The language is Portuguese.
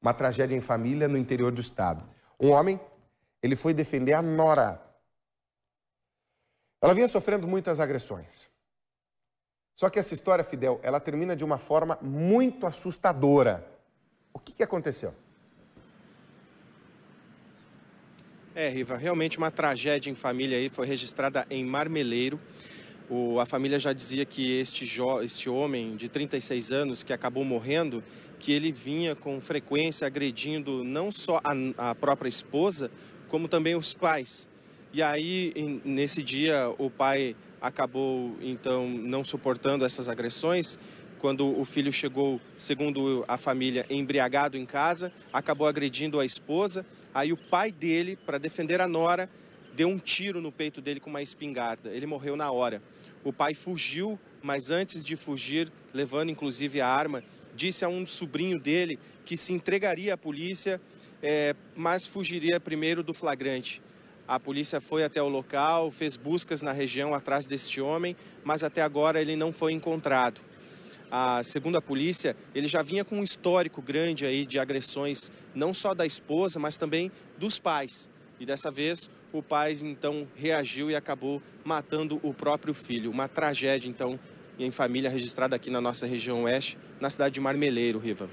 uma tragédia em família no interior do estado. Um homem, ele foi defender a nora. Ela vinha sofrendo muitas agressões. Só que essa história, Fidel, ela termina de uma forma muito assustadora. O que, que aconteceu? É, Riva, realmente uma tragédia em família aí foi registrada em Marmeleiro. O, a família já dizia que este, jo, este homem de 36 anos que acabou morrendo, que ele vinha com frequência agredindo não só a, a própria esposa, como também os pais. E aí, em, nesse dia, o pai acabou então não suportando essas agressões. Quando o filho chegou, segundo a família, embriagado em casa, acabou agredindo a esposa. Aí o pai dele, para defender a nora, deu um tiro no peito dele com uma espingarda. Ele morreu na hora. O pai fugiu, mas antes de fugir, levando inclusive a arma, disse a um sobrinho dele que se entregaria à polícia, é, mas fugiria primeiro do flagrante. A polícia foi até o local, fez buscas na região atrás deste homem, mas até agora ele não foi encontrado. A, segundo a polícia, ele já vinha com um histórico grande aí de agressões, não só da esposa, mas também dos pais. E dessa vez o pai então reagiu e acabou matando o próprio filho. Uma tragédia então em família registrada aqui na nossa região oeste, na cidade de Marmeleiro, Riva.